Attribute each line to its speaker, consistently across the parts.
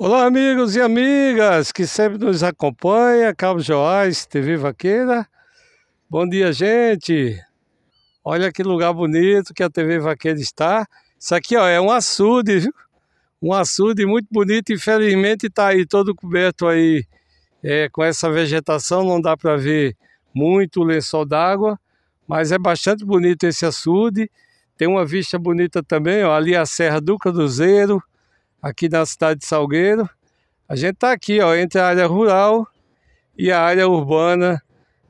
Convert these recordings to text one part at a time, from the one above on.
Speaker 1: Olá, amigos e amigas que sempre nos acompanham, Cabo Joás, TV Vaqueira. Bom dia, gente. Olha que lugar bonito que a TV Vaqueira está. Isso aqui ó, é um açude, viu? Um açude muito bonito. Infelizmente está aí todo coberto aí é, com essa vegetação. Não dá para ver muito o lençol d'água, mas é bastante bonito esse açude. Tem uma vista bonita também, ó, ali a Serra do Cruzeiro aqui na cidade de Salgueiro. A gente está aqui ó, entre a área rural e a área urbana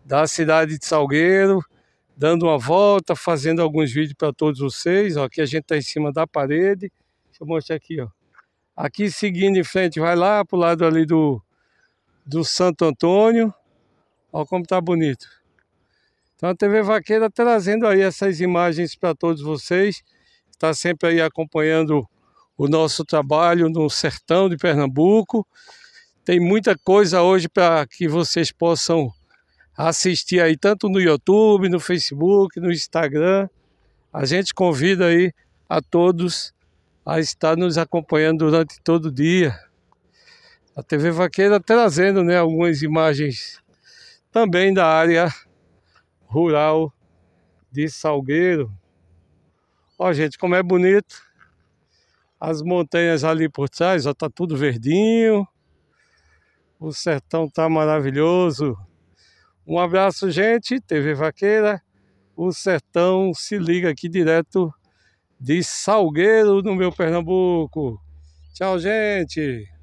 Speaker 1: da cidade de Salgueiro, dando uma volta, fazendo alguns vídeos para todos vocês. Ó, aqui a gente está em cima da parede. Deixa eu mostrar aqui. Ó. Aqui seguindo em frente, vai lá para o lado ali do, do Santo Antônio. Olha como está bonito. Então a TV Vaqueira trazendo aí essas imagens para todos vocês. Está sempre aí acompanhando o nosso trabalho no sertão de Pernambuco. Tem muita coisa hoje para que vocês possam assistir aí, tanto no YouTube, no Facebook, no Instagram. A gente convida aí a todos a estar nos acompanhando durante todo o dia. A TV Vaqueira trazendo né, algumas imagens também da área rural de Salgueiro. Ó, gente, como é bonito. As montanhas ali por trás já está tudo verdinho. O sertão tá maravilhoso. Um abraço, gente. TV Vaqueira. O sertão se liga aqui direto de Salgueiro, no meu Pernambuco. Tchau, gente.